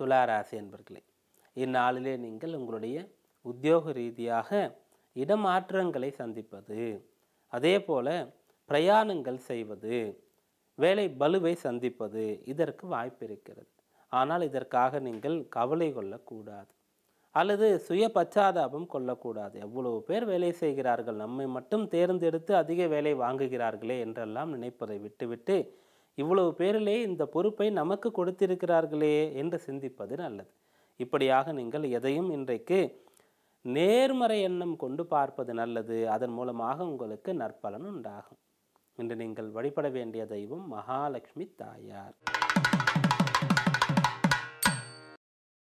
துளாராசி என்பர்களே இந்நாளிலே நீங்கள் உங்களுடைய உத்தியோக ரீதியாக இடமாற்றங்களை சந்திப்பது அதே போல் பிரயாணங்கள் செய்வது வேலை பலுவை சந்திப்பது இதற்கு வாய்ப்பு இருக்கிறது ஆனால் இதற்காக நீங்கள் கவலை கொள்ளக்கூடாது அல்லது சுய பச்சாதாபம் கொள்ளக்கூடாது எவ்வளவு பேர் வேலை செய்கிறார்கள் நம்மை மட்டும் தேர்ந்தெடுத்து அதிக வேலை வாங்குகிறார்களே என்றெல்லாம் நினைப்பதை விட்டுவிட்டு இவ்வளவு பேரிலே இந்த பொறுப்பை நமக்கு கொடுத்திருக்கிறார்களே என்று சிந்திப்பது நல்லது இப்படியாக நீங்கள் எதையும் இன்றைக்கு நேர்மறை எண்ணம் கொண்டு பார்ப்பது நல்லது அதன் மூலமாக உங்களுக்கு நற்பலன் உண்டாகும் இன்று நீங்கள் வழிபட வேண்டிய தெய்வம் மகாலட்சுமி தாயார்